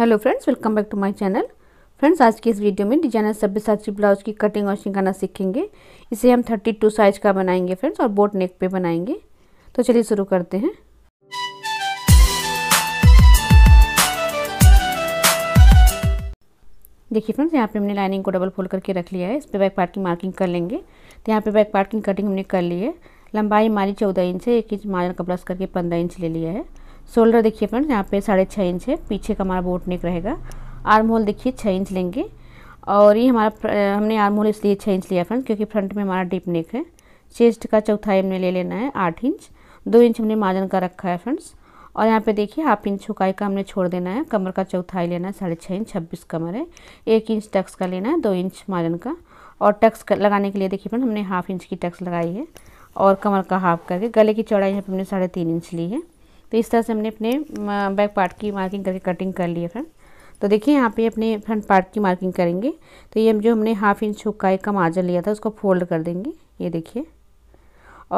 hello friends welcome back to my channel friends आज की इस वीडियो में डिजाइनर सभ्यसाची ब्लाउज की कटिंग और शिंगाना सीखेंगे इसे हम 32 साइज का बनाएंगे फ्रेंड्स और बोट नेक पे बनाएंगे तो चलिए शुरू करते हैं देखिए फ्रेंड्स यहाँ पे हमने लाइनिंग को डबल फोल्ड करके रख लिया है इस पर बैक पार्ट की मार्किंग कर लेंगे तो यहाँ पर बैक पार्ट की कटिंग हमने कर ली है लंबाई हमारी चौदह इंच है एक इंच मार्जन का प्लस करके पंद्रह इंच ले लिया है शोल्डर देखिए फ्रेंड्स यहाँ पे साढ़े छः इंच है पीछे का हमारा बोट नेक रहेगा आर्म होल देखिए छः इंच लेंगे और ये हमारा हमने आर्म होल इसलिए छः इंच लिया फ्रेंड्स क्योंकि फ्रंट में हमारा डीप नेक है चेस्ट का चौथाई हमने ले लेना है आठ इंच दो इंच हमने मार्जन का रखा है फ्रेंड्स और यहाँ पे देखिए हाफ इंच छुकाई का हमने छोड़ देना है कमर का चौथाई लेना है साढ़े छः इंच छब्बीस कमर है एक इंच टक्स का लेना है दो इंच मार्जन का और टक्स लगाने के लिए देखिए फ्रेंड हमने हाफ इंच की टक्स लगाई है और कमर का हाफ करके गले की चौड़ाई यहाँ पर हमने साढ़े तीन इंच ली है तो इस तरह से हमने अपने बैक पार्ट की मार्किंग करके कटिंग कर ली है फ्रेंड तो देखिए यहाँ पे अपने फ्रंट पार्ट की मार्किंग करेंगे तो ये हम जो हमने हाफ इंच हुक का मार्जन लिया था उसको फोल्ड कर देंगे ये देखिए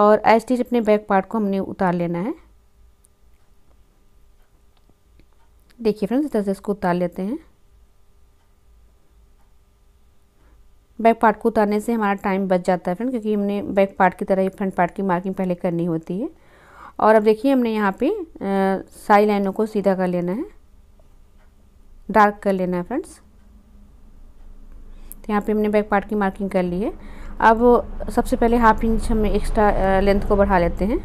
और एज अपने बैक पार्ट को हमने उतार लेना है देखिए फ्रेंड्स इस तरह से इसको उतार लेते हैं बैक पार्ट को उतारने से हमारा टाइम बच जाता है फ्रेंड क्योंकि हमने बैक पार्ट की तरह ही फ्रंट पार्ट की मार्किंग पहले करनी होती है और अब देखिए हमने यहाँ पे सारी लाइनों को सीधा कर लेना है डार्क कर लेना है फ्रेंड्स तो यहाँ पे हमने बैक पार्ट की मार्किंग कर ली है अब सबसे पहले हाफ इंच हम एक्स्ट्रा लेंथ को बढ़ा लेते हैं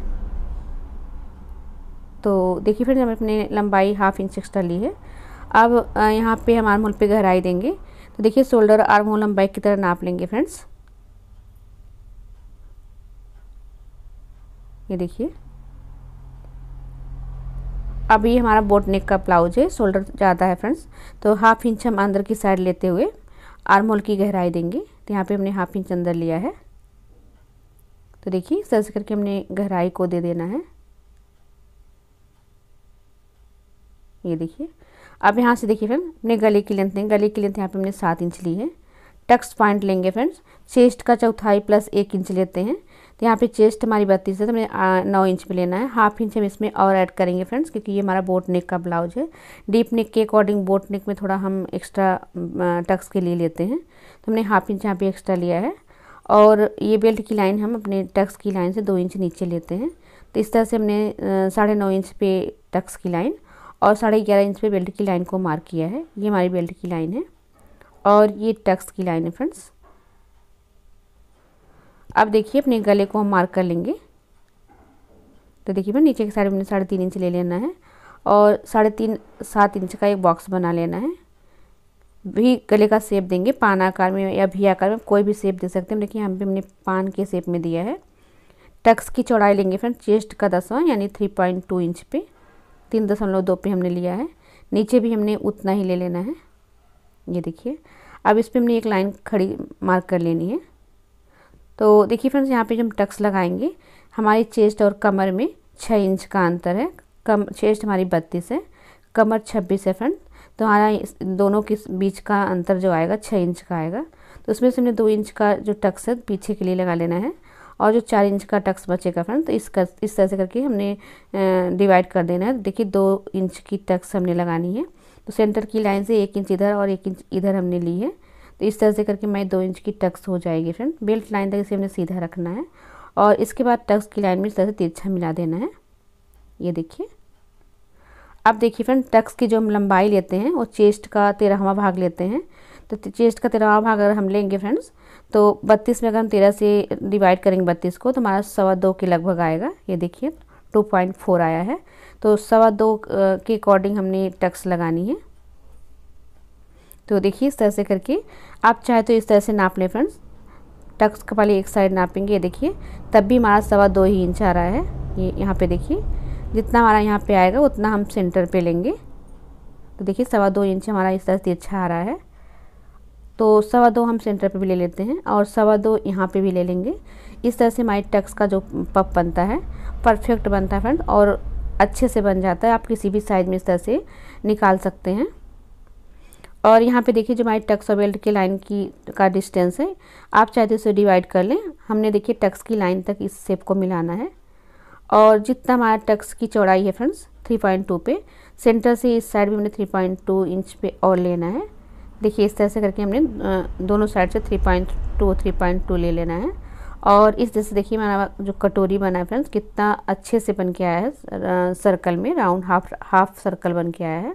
तो देखिए फ्रेंड्स हम अपने लंबाई हाफ इंच एक्स्ट्रा ली है अब यहाँ पे हम आर्म होल पर गहराई देंगे तो देखिए शोल्डर आर्म होल लंबाई की तरह नाप लेंगे फ्रेंड्स ये देखिए अभी हमारा बोट नेक का ब्लाउज है शोल्डर ज़्यादा है फ्रेंड्स तो हाफ इंच हम अंदर की साइड लेते हुए आर्म होल की गहराई देंगे तो यहाँ पे हमने हाफ इंच अंदर लिया है तो देखिए सर्च करके हमने गहराई को दे देना है ये देखिए अब यहाँ से देखिए फ्रेंड अपने गले की लेंथ लेंगे गले की लेंथ यहाँ पे हमने सात इंच ली है टक्स पॉइंट लेंगे फ्रेंड्स चेस्ट का चौथाई प्लस एक इंच लेते हैं तो यहाँ पे चेस्ट हमारी बत्तीस है तो हमें नौ इंच में लेना है हाफ इंच हम इसमें और ऐड करेंगे फ्रेंड्स क्योंकि ये हमारा बोट नेक का ब्लाउज है डीप नेक के अकॉर्डिंग बोट नेक में थोड़ा हम एक्स्ट्रा टक्स के लिए लेते हैं तो हमने हाफ इंच यहाँ पे एक्स्ट्रा लिया है और ये बेल्ट की लाइन हम अपने टक्स की लाइन से दो इंच नीचे लेते हैं तो इस तरह से हमने साढ़े नौ इंच पे टक्स की लाइन और साढ़े ग्यारह इंच पे बेल्ट की लाइन को मार्क किया है ये हमारी बेल्ट की लाइन है और ये टक्स की लाइन है फ्रेंड्स अब देखिए अपने गले को हम मार्क कर लेंगे तो देखिए मैं नीचे के साइड में साढ़े तीन इंच ले लेना है और साढ़े तीन सात इंच का एक बॉक्स बना लेना है भी गले का सेप देंगे पान आकार में या भी आकार में कोई भी सेप दे सकते हैं देखिए हम भी हमने पान के सेप में दिया है टक्स की चौड़ाई लेंगे फ्रेंड चेस्ट का दसवा यानी थ्री पॉइंट टू इंच पे तीन दशमलव दो पे हमने लिया है नीचे भी हमने उतना ही ले लेना है ये देखिए अब इस पर हमने एक लाइन खड़ी मार्क कर लेनी है तो देखिए फ्रेंड्स यहाँ पे हम टक्स लगाएंगे हमारी चेस्ट और कमर में छः इंच का अंतर है कम चेस्ट हमारी बत्तीस है कमर छब्बीस है फ्रेंड तो हमारा दोनों के बीच का अंतर जो आएगा छः इंच का आएगा तो उसमें से हमने दो इंच का जो टक्स है पीछे के लिए लगा लेना है और जो चार इंच का टक्स बचेगा फ्रेंड तो इस कर, इस तरह से करके हमने डिवाइड कर देना है देखिए दो इंच की टक्स हमने लगानी है तो सेंटर की लाइन से एक इंच इधर और एक इंच इधर हमने ली है तो इस तरह से करके मैं दो इंच की टक्स हो जाएगी फ्रेंड बेल्ट लाइन तक इसे हमने सीधा रखना है और इसके बाद टक्स की लाइन में इस तरह से तिरछा मिला देना है ये देखिए अब देखिए फ्रेंड टक्स की जो हम लंबाई लेते हैं वो चेस्ट का तेरहवा भाग लेते हैं तो चेस्ट का तेरहवा भाग अगर हम लेंगे फ्रेंड्स तो बत्तीस में अगर हम तेरह से डिवाइड करेंगे बत्तीस को तो हमारा सवा दो के लगभग आएगा ये देखिए टू पॉइंट फोर आया है तो सवा दो के अकॉर्डिंग हमने टक्स लगानी है तो देखिए इस तरह से करके आप चाहे तो इस तरह से नाप लें फ्रेंड्स टक्स का पहले एक साइड नापेंगे ये देखिए तब भी हमारा सवा दो ही इंच आ रहा है ये यहाँ पे देखिए जितना हमारा यहाँ पे आएगा उतना हम सेंटर पे लेंगे तो देखिए सवा दो इंच हमारा इस तरह से अच्छा आ रहा है तो सवा दो हम सेंटर पे भी ले लेते हैं और सवा दो यहाँ पे भी ले लेंगे इस तरह से हमारे टक्स का जो पप बनता है परफेक्ट बनता है फ्रेंड और अच्छे से बन जाता है आप किसी भी साइज़ में इस तरह से निकाल सकते हैं और यहाँ पे देखिए जो हमारी टक्स और बेल्ट की लाइन की का डिस्टेंस है आप चाहे तो इसे डिवाइड कर लें हमने देखिए टक्स की लाइन तक इस सेप को मिलाना है और जितना हमारा टक्स की चौड़ाई है फ्रेंड्स 3.2 पे सेंटर से इस साइड भी हमने 3.2 इंच पे और लेना है देखिए इस तरह से करके हमने दोनों साइड से पॉइंट टू ले लेना है और इस जैसे देखिए हमारा जो कटोरी बना है फ्रेंड्स कितना अच्छे से बन के आया है सर्कल में राउंड हाफ हाफ सर्कल बन के आया है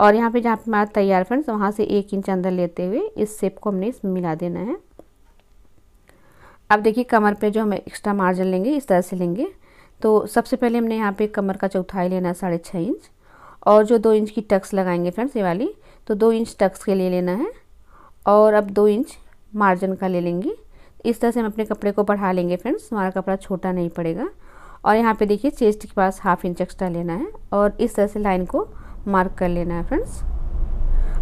और यहाँ पे जहाँ पे हमारा तैयार फ्रेंड्स वहाँ से एक इंच अंदर लेते हुए इस सेप को हमने इसमें मिला देना है अब देखिए कमर पे जो हम एक्स्ट्रा मार्जिन लेंगे इस तरह से लेंगे तो सबसे पहले हमने यहाँ पे कमर का चौथाई लेना है साढ़े छः इंच और जो दो इंच की टक्स लगाएंगे फ्रेंड्स ये वाली तो दो इंच टक्स के लिए लेना है और अब दो इंच मार्जिन का ले लेंगे इस तरह से हम अपने कपड़े को बढ़ा लेंगे फ्रेंड्स हमारा कपड़ा छोटा नहीं पड़ेगा और यहाँ पर देखिए चेस्ट के पास हाफ इंच एक्स्ट्रा लेना है और इस तरह से लाइन को मार्क कर लेना है फ्रेंड्स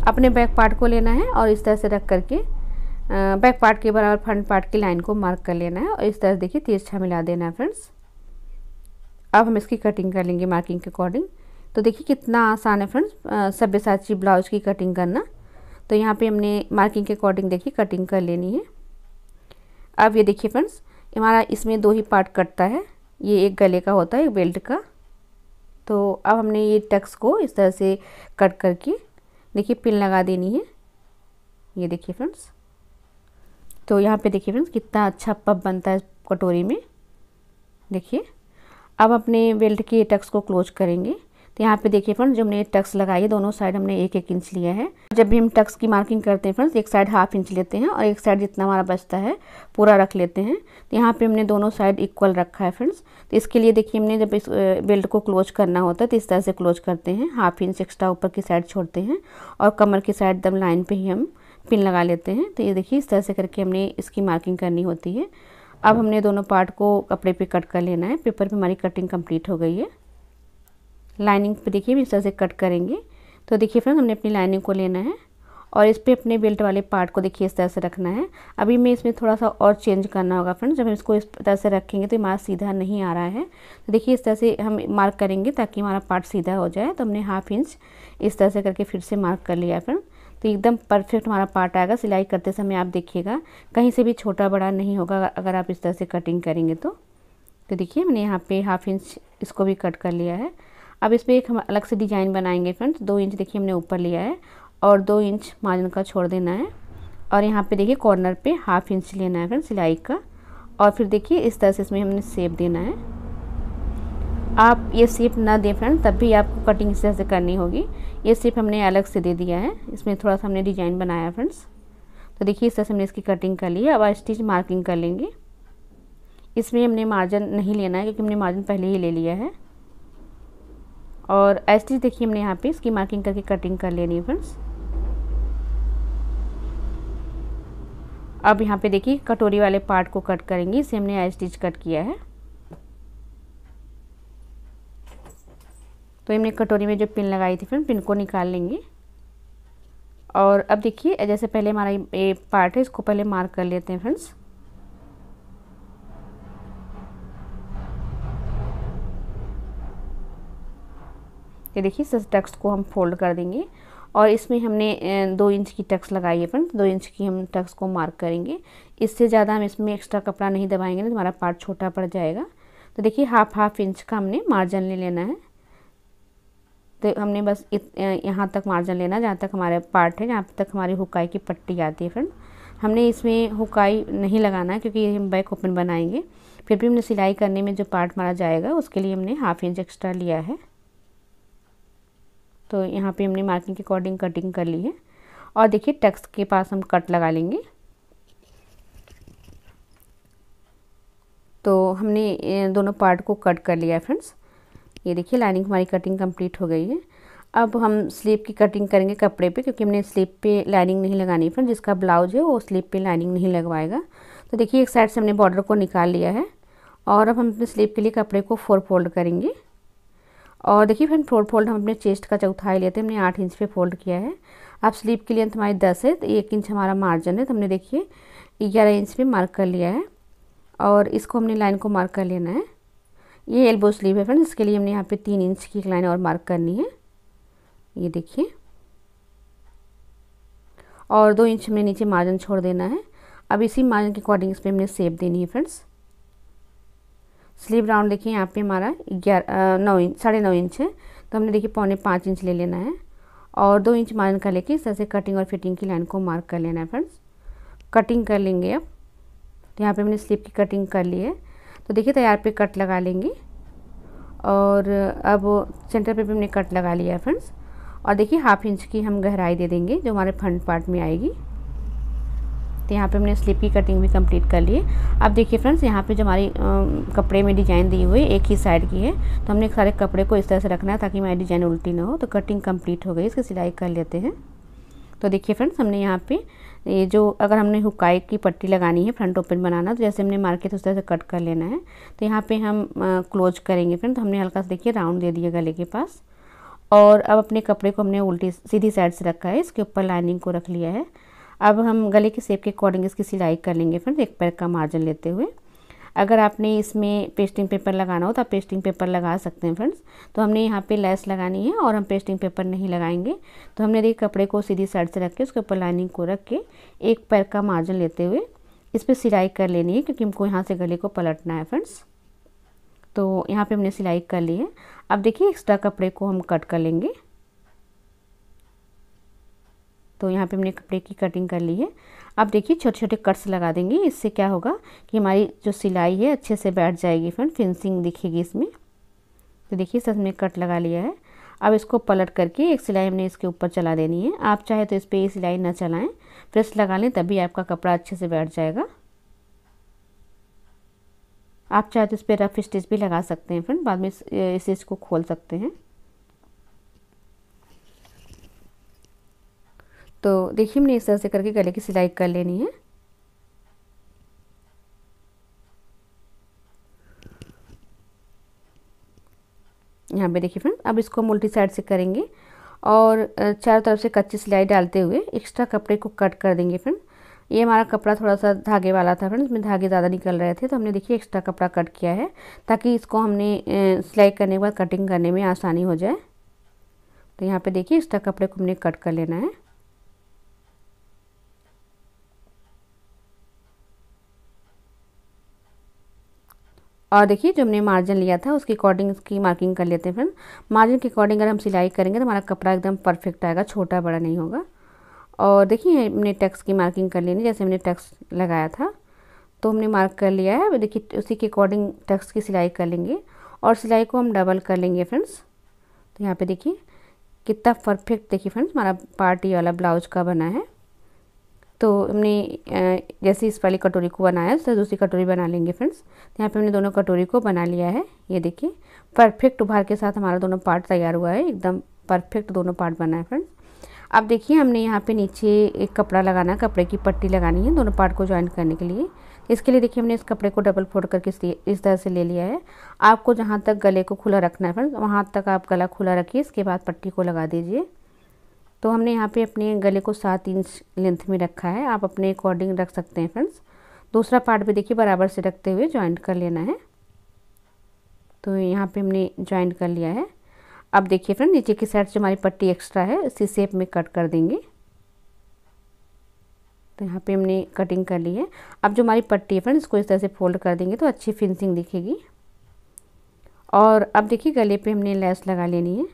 अपने बैक पार्ट को लेना है और इस तरह से रख करके बैक पार्ट के बराबर फ्रंट पार्ट की लाइन को मार्क कर लेना है और इस तरह से देखिए तिरछा मिला देना है फ्रेंड्स अब हम इसकी कटिंग कर लेंगे मार्किंग के अकॉर्डिंग तो देखिए कितना आसान है फ्रेंड्स सभ्यसाची ब्लाउज की कटिंग करना तो यहाँ पे हमने मार्किंग के अकॉर्डिंग देखिए कटिंग कर लेनी है अब ये देखिए फ्रेंड्स हमारा इसमें दो ही पार्ट कटता है ये एक गले का होता है एक बेल्ट का तो अब हमने ये टक्स को इस तरह से कट करके देखिए पिन लगा देनी है ये देखिए फ्रेंड्स तो यहाँ पे देखिए फ्रेंड्स कितना अच्छा पप बनता है कटोरी में देखिए अब अपने बेल्ट के टक्स को क्लोज करेंगे तो यहाँ पे देखिए फ्रेंड्स जो हमने टक्स लगाई है दोनों साइड हमने एक एक इंच लिया है जब भी हम टक्स की मार्किंग करते हैं फ्रेंड्स एक साइड हाफ इंच लेते हैं और एक साइड जितना हमारा बचता है पूरा रख लेते हैं तो यहाँ पे हमने दोनों साइड इक्वल रखा है फ्रेंड्स तो इसके लिए देखिए हमने जब इस बेल्ट को क्लोज करना होता है तो इस तरह से क्लोज करते हैं हाफ इंच एक्स्ट्रा ऊपर की साइड छोड़ते हैं और कमर की साइड दम लाइन पर ही हम पिन लगा लेते हैं तो ये देखिए इस तरह से करके हमने इसकी मार्किंग करनी होती है अब हमने दोनों पार्ट को कपड़े पे कट कर लेना है पेपर पे हमारी कटिंग कंप्लीट हो गई है लाइनिंग पे देखिए हम इस तरह से कट करेंगे तो देखिए फ्रेंड्स हमने अपनी लाइनिंग को लेना है और इस पर अपने बेल्ट वाले पार्ट को देखिए इस तरह से रखना है अभी मैं इसमें थोड़ा सा और चेंज करना होगा फ्रेंड्स जब हम इसको इस तरह से रखेंगे तो हमारा सीधा नहीं आ रहा है तो देखिए इस तरह से हम मार्क करेंगे ताकि हमारा पार्ट सीधा हो जाए तो हमने हाफ इंच इस तरह से करके फिर से मार्क कर लिया फ्रेंड तो एकदम परफेक्ट हमारा पार्ट आएगा सिलाई करते समय आप देखिएगा कहीं से भी छोटा बड़ा नहीं होगा अगर आप इस तरह से कटिंग करेंगे तो तो देखिए मैंने यहाँ पे हाफ इंच इसको भी कट कर लिया है अब इस पर एक हम अलग से डिज़ाइन बनाएंगे फ्रेंड्स दो इंच देखिए हमने ऊपर लिया है और दो इंच मार्जिन का छोड़ देना है और यहाँ पे देखिए कॉर्नर पे हाफ इंच लेना है फ्रेंड्स सिलाई का और फिर देखिए इस तरह से इसमें हमने सेप देना है आप ये सेप ना दें फ्रेंड तब भी आपको कटिंग इस तरह से करनी होगी ये सेप हमने अलग से दे दिया है इसमें थोड़ा सा हमने डिजाइन बनाया है फ्रेंड्स तो देखिए इस तरह से हमने इसकी कटिंग कर ली है अब स्टिच मार्किंग कर लेंगे इसमें हमने मार्जिन नहीं लेना है क्योंकि हमने मार्जिन पहले ही ले लिया है और एस देखिए हमने यहाँ पे इसकी मार्किंग करके कटिंग कर लेनी है फ्रेंड्स अब यहाँ पे देखिए कटोरी वाले पार्ट को कट करेंगे इसे हमने आई स्टिच कट किया है तो हमने कटोरी में जो पिन लगाई थी फिर पिन को निकाल लेंगे और अब देखिए जैसे पहले हमारा ये पार्ट है इसको पहले मार्क कर लेते हैं फ्रेंड्स ये देखिए इस टक्स को हम फोल्ड कर देंगे और इसमें हमने दो इंच की टक्स लगाई है फ्रेंड दो इंच की हम टक्स को मार्क करेंगे इससे ज़्यादा हम इसमें एक्स्ट्रा कपड़ा नहीं दबाएंगे ना हमारा पार्ट छोटा पड़ जाएगा तो देखिए हाफ हाफ इंच का हमने मार्जिन ले लेना है तो हमने बस यहाँ तक मार्जिन लेना जहाँ तक हमारा पार्ट है जहाँ तक हमारी हुकाई की पट्टी आती है फ्रेंड हमने इसमें हुकाई नहीं लगाना है क्योंकि हम बैक ओपन बनाएंगे फिर भी हमने सिलाई करने में जो पार्ट मारा जाएगा उसके लिए हमने हाफ इंच एक्स्ट्रा लिया है तो यहाँ पे हमने मार्किंग के अकॉर्डिंग कटिंग कर ली है और देखिए टक्स के पास हम कट लगा लेंगे तो हमने दोनों पार्ट को कट कर लिया है फ्रेंड्स ये देखिए लाइनिंग हमारी कटिंग कंप्लीट हो गई है अब हम स्लीप की कटिंग करेंगे कपड़े पे क्योंकि हमने स्लीप पे लाइनिंग नहीं लगानी फ्रेंड जिसका ब्लाउज है वो स्लीप पे लाइनिंग नहीं लगवाएगा तो देखिए एक साइड से हमने बॉर्डर को निकाल लिया है और अब हम अपने स्लीप के लिए कपड़े को फोर फोल्ड करेंगे और देखिए फ्रेंड फोर फोल्ड हम अपने चेस्ट का चौथाई लेते हैं हमने आठ इंच पे फोल्ड किया है अब स्लीप लिए लेंथ तो हमारी दस है तो एक इंच हमारा मार्जिन है तो हमने देखिए ग्यारह इंच पे मार्क कर लिया है और इसको हमने लाइन को मार्क कर लेना है ये एल्बो स्लीव है फ्रेंड इसके लिए हमने यहाँ पर तीन इंच की एक लाइन और मार्क करनी है ये देखिए और दो इंच हमने नीचे मार्जिन छोड़ देना है अब इसी मार्जिन के अकॉर्डिंग इस पर हमने सेप देनी है फ्रेंड्स स्लीव राउंड देखिए यहाँ पे हमारा ग्यारह नौ इंच साढ़े नौ इंच है तो हमने देखिए पौने पाँच इंच ले लेना है और दो इंच मार्जिन कर लेके इस तरह से कटिंग और फिटिंग की लाइन को मार्क कर लेना है फ्रेंड्स कटिंग कर लेंगे अब तो यहाँ पे मैंने स्लीव की कटिंग कर ली है तो देखिए तैयार पे कट लगा लेंगे और अब सेंटर पे भी हमने कट लगा लिया है फ्रेंड्स और देखिए हाफ इंच की हम गहराई दे देंगे जो हमारे फ्रंट पार्ट में आएगी तो यहाँ पे हमने स्लीप की कटिंग भी कंप्लीट कर ली अब देखिए फ्रेंड्स यहाँ पे जो हमारी कपड़े में डिज़ाइन दी हुई एक ही साइड की है तो हमने सारे कपड़े को इस तरह से रखना है ताकि हमारी डिज़ाइन उल्टी ना हो तो कटिंग कम्प्लीट हो गई इसकी सिलाई कर लेते हैं तो देखिए फ्रेंड्स हमने यहाँ पे ये जो अगर हमने हुकाई की पट्टी लगानी है फ्रंट ओपन बनाना तो जैसे हमने मार्केट उस तरह से कट कर लेना है तो यहाँ पे हम क्लोज करेंगे फ्रेंड तो हमने हल्का सा देखिए राउंड दे दिया गले के पास और अब अपने कपड़े को हमने उल्टी सीधी साइड से रखा है इसके ऊपर लाइनिंग को रख लिया है अब हम गले के सेप के अकॉर्डिंग इसकी सिलाई कर लेंगे फ्रेंड्स एक पैर का मार्जिन लेते हुए अगर आपने इसमें पेस्टिंग पेपर लगाना हो तो आप पेस्टिंग पेपर लगा सकते हैं फ्रेंड्स तो हमने यहाँ पे लैस लगानी है और हम पेस्टिंग पेपर नहीं लगाएंगे तो हमने देखिए कपड़े को सीधी साइड से रख के उसके ऊपर लाइनिंग को रख के एक पैर का मार्जिन लेते हुए इस पर सिलाई कर लेनी है क्योंकि हमको यहाँ से गले को पलटना है फ्रेंड्स तो यहाँ पर हमने सिलाई कर ली है अब देखिए एक्स्ट्रा कपड़े को हम कट कर लेंगे तो यहाँ पे हमने कपड़े की कटिंग कर ली है अब देखिए छोटे छोटे कट्स लगा देंगे इससे क्या होगा कि हमारी जो सिलाई है अच्छे से बैठ जाएगी फ्रेंड फिनिशिंग दिखेगी इसमें तो देखिए सर हमने कट लगा लिया है अब इसको पलट करके एक सिलाई हमने इसके ऊपर चला देनी है आप चाहे तो इस पर ये सिलाई ना चलाएँ प्रेस लगा लें तभी आपका कपड़ा अच्छे से बैठ जाएगा आप चाहे तो इस पर रफ स्टिच भी लगा सकते हैं फ्रेंड बाद में इस, इस इसको खोल सकते हैं तो देखिए हमने इस तरह से करके गले की सिलाई कर लेनी है यहाँ पे देखिए फ्रेंड अब इसको हम उल्टी साइड से करेंगे और चारों तरफ से कच्ची सिलाई डालते हुए एक्स्ट्रा कपड़े को कट कर देंगे फ्रेंड ये हमारा कपड़ा थोड़ा सा धागे वाला था फ्रेंड इसमें धागे ज़्यादा निकल रहे थे तो हमने देखिए एक्स्ट्रा कपड़ा कट किया है ताकि इसको हमने सिलाई करने के बाद कटिंग करने में आसानी हो जाए तो यहाँ पे देखिए एक्स्ट्रा कपड़े को हमने कट कर लेना है और देखिए जो हमने मार्जिन लिया था उसके अकॉर्डिंग उसकी मार्किंग कर लेते हैं फ्रेंड मार्जिन के अकॉर्डिंग अगर हम सिलाई करेंगे तो हमारा कपड़ा एकदम परफेक्ट आएगा छोटा बड़ा नहीं होगा और देखिए हमने टैक्स की मार्किंग कर लेनी जैसे हमने टैक्स लगाया था तो हमने मार्क कर लिया है देखिए उसी के अकॉर्डिंग टैक्स की सिलाई कर लेंगे और सिलाई को हम डबल कर लेंगे फ्रेंड्स तो यहाँ पर देखिए कितना परफेक्ट देखिए फ्रेंड्स हमारा पार्टी वाला ब्लाउज का बना है तो हमने जैसे इस वाली कटोरी को बनाया उससे दूसरी कटोरी बना लेंगे फ्रेंड्स तो यहाँ पे हमने दोनों कटोरी को बना लिया है ये देखिए परफेक्ट उभार के साथ हमारा दोनों पार्ट तैयार हुआ है एकदम परफेक्ट दोनों पार्ट बना है फ्रेंड्स अब देखिए हमने यहाँ पे नीचे एक कपड़ा लगाना कपड़े की पट्टी लगानी है दोनों पार्ट को ज्वाइन करने के लिए इसके लिए देखिए हमने इस कपड़े को डबल फोल्ड करके इस तरह से ले लिया है आपको जहाँ तक गले को खुला रखना है फ्रेंड्स वहाँ तक आप गला खुला रखिए इसके बाद पट्टी को लगा दीजिए तो हमने यहाँ पे अपने गले को सात इंच लेंथ में रखा है आप अपने अकॉर्डिंग रख सकते हैं फ्रेंड्स दूसरा पार्ट भी देखिए बराबर से रखते हुए ज्वाइंट कर लेना है तो यहाँ पे हमने ज्वाइंट कर लिया है अब देखिए फ्रेंड नीचे की साइड से हमारी पट्टी एक्स्ट्रा है इसी सेप में कट कर देंगे तो यहाँ पे हमने कटिंग कर ली है अब जो हमारी पट्टी है फ्रेंड इसको इस तरह से फोल्ड कर देंगे तो अच्छी फिनिशिंग दिखेगी और अब देखिए गले पे हमने लैस लगा लेनी है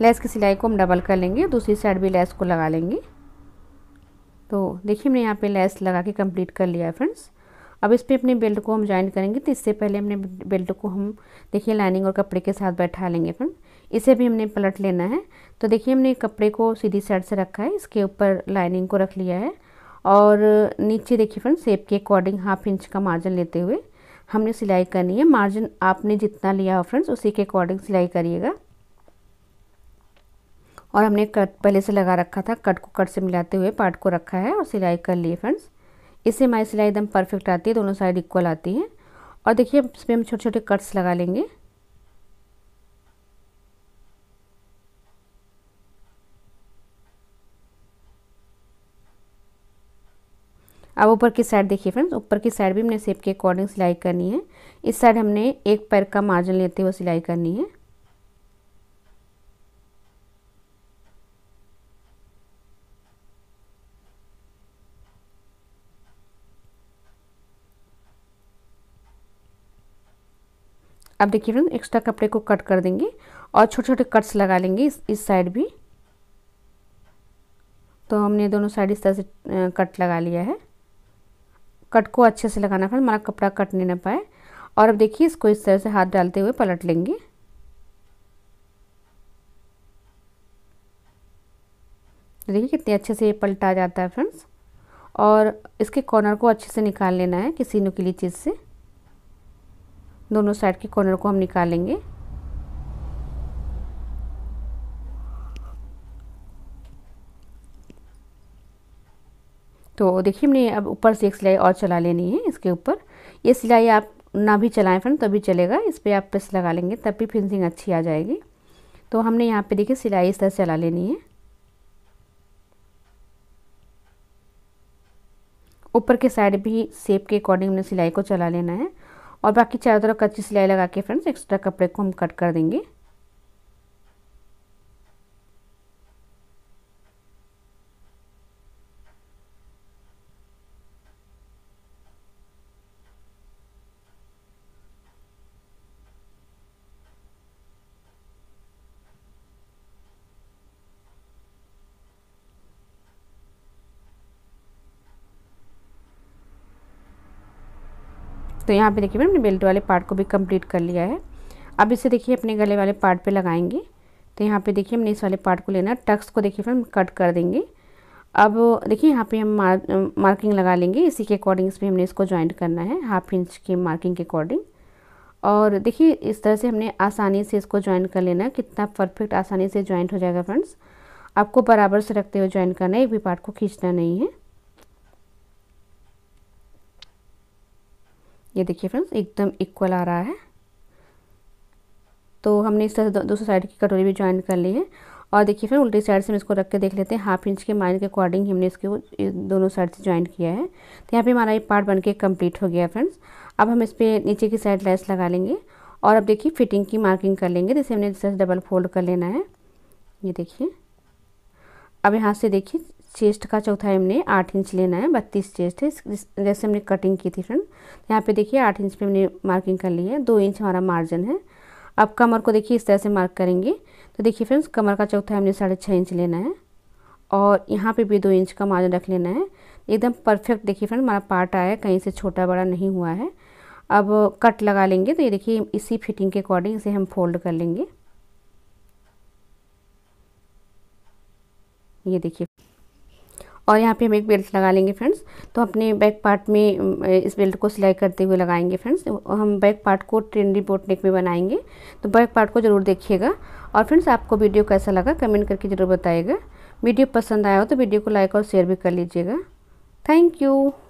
लेस की सिलाई को हम डबल कर लेंगे दूसरी साइड भी लेस को लगा लेंगे तो देखिए हमने यहाँ पे लेस लगा के कंप्लीट कर लिया है फ्रेंड्स अब इस पर अपने बेल्ट को हम ज्वाइन करेंगे तो इससे पहले हमने बेल्ट को हम देखिए लाइनिंग और कपड़े के साथ बैठा लेंगे फ्रेंड इसे भी हमने पलट लेना है तो देखिए हमने कपड़े को सीधी साइड से रखा है इसके ऊपर लाइनिंग को रख लिया है और नीचे देखिए फ्रेंड सेप के अकॉर्डिंग हाफ इंच का मार्जिन लेते हुए हमने सिलाई करनी है मार्जिन आपने जितना लिया हो फ्रेंड्स उसी के अकॉर्डिंग सिलाई करिएगा और हमने कट पहले से लगा रखा था कट को कट से मिलाते हुए पार्ट को रखा है और सिलाई कर ली है फ्रेंड्स इससे हमारी सिलाई एकदम परफेक्ट आती है दोनों साइड इक्वल आती है और देखिए इसमें हम छोटे छोटे कट्स लगा लेंगे अब ऊपर की साइड देखिए फ्रेंड्स ऊपर की साइड भी हमने सेप के अकॉर्डिंग सिलाई करनी है इस साइड हमने एक पैर का मार्जिन लेते हुए सिलाई करनी है अब देखिए फ्रेंड एक्स्ट्रा कपड़े को कट कर देंगे और छोटे छोटे कट्स लगा लेंगे इस इस साइड भी तो हमने दोनों साइड इस तरह से कट लगा लिया है कट को अच्छे से लगाना फ्रेंड हमारा कपड़ा कट नहीं ना पाए और अब देखिए इसको इस तरह से हाथ डालते हुए पलट लेंगे तो देखिए कितने अच्छे से ये पलटा जाता है फ्रेंड्स और इसके कॉर्नर को अच्छे से निकाल लेना है किसी नुकीली चीज़ से दोनों साइड के कॉर्नर को हम निकालेंगे तो देखिए हमने अब ऊपर से एक सिलाई और चला लेनी है इसके ऊपर ये सिलाई आप ना भी चलाएं फ्रेंड तभी चलेगा इस पर आप प्रेस लगा लेंगे तब भी फिनिशिंग अच्छी आ जाएगी तो हमने यहाँ पे देखिए सिलाई इस तरह चला लेनी है ऊपर के साइड भी सेप के अकॉर्डिंग हमने सिलाई को चला लेना है और बाकी चारों तरफ कच्ची सिलाई लगा के फ्रेंड्स एक्स्ट्रा कपड़े को हम कट कर देंगे तो यहाँ पे देखिए हमने बेल्ट वाले पार्ट को भी कंप्लीट कर लिया है अब इसे देखिए अपने गले वाले पार्ट पे लगाएंगे तो यहाँ पे देखिए हमने इस वाले पार्ट को लेना टक्स को देखिए हम कट कर देंगे अब देखिए यहाँ पे हम मार, मार्किंग लगा लेंगे इसी के अकॉर्डिंग इसमें हमने इसको ज्वाइन करना है हाफ इंच की मार्किंग के अकॉर्डिंग और देखिए इस तरह से हमने आसानी से इसको ज्वाइन कर लेना कितना परफेक्ट आसानी से ज्वाइंट हो जाएगा फ्रेंड्स आपको बराबर से रखते हुए ज्वाइन करना है एक भी पार्ट को खींचना नहीं है ये देखिए फ्रेंड्स एकदम इक्वल आ रहा है तो हमने इस तरह से दूसरी साइड की कटोरी भी ज्वाइन कर ली है और देखिए फिर उल्टी साइड से हम इसको रख के देख लेते हैं हाफ इंच के माइन के अकॉर्डिंग हमने इसके दोनों साइड से ज्वाइन किया है तो यहाँ पे हमारा ये पार्ट बन के कम्प्लीट हो गया फ्रेंड्स अब हम इस पर नीचे की साइड लेस लगा लेंगे और अब देखिए फिटिंग की मार्किंग कर लेंगे जैसे हमने जैसे डबल फोल्ड कर लेना है ये देखिए अब यहाँ से देखिए चेस्ट का चौथा हमने आठ इंच लेना है बत्तीस चेस्ट है जैसे हमने कटिंग की थी फ्रेंड तो यहाँ पे देखिए आठ इंच पे हमने मार्किंग कर ली है दो इंच हमारा मार्जिन है अब कमर को देखिए इस तरह से मार्क करेंगे तो देखिए फ्रेंड्स कमर का चौथा हमने साढ़े छः इंच लेना है और यहाँ पे भी दो इंच का मार्जिन रख लेना है एकदम परफेक्ट देखिए फ्रेंड हमारा पार्ट आया कहीं से छोटा बड़ा नहीं हुआ है अब कट लगा लेंगे तो ये देखिए इसी फिटिंग के अकॉर्डिंग इसे हम फोल्ड कर लेंगे ये देखिए और यहाँ पे हम एक बेल्ट लगा लेंगे फ्रेंड्स तो अपने बैक पार्ट में इस बेल्ट को सिलाई करते हुए लगाएंगे फ्रेंड्स हम बैक पार्ट को ट्रेंडी बोट नेक में बनाएंगे तो बैक पार्ट को ज़रूर देखिएगा और फ्रेंड्स आपको वीडियो कैसा लगा कमेंट करके ज़रूर बताइएगा वीडियो पसंद आया हो तो वीडियो को लाइक और शेयर भी कर लीजिएगा थैंक यू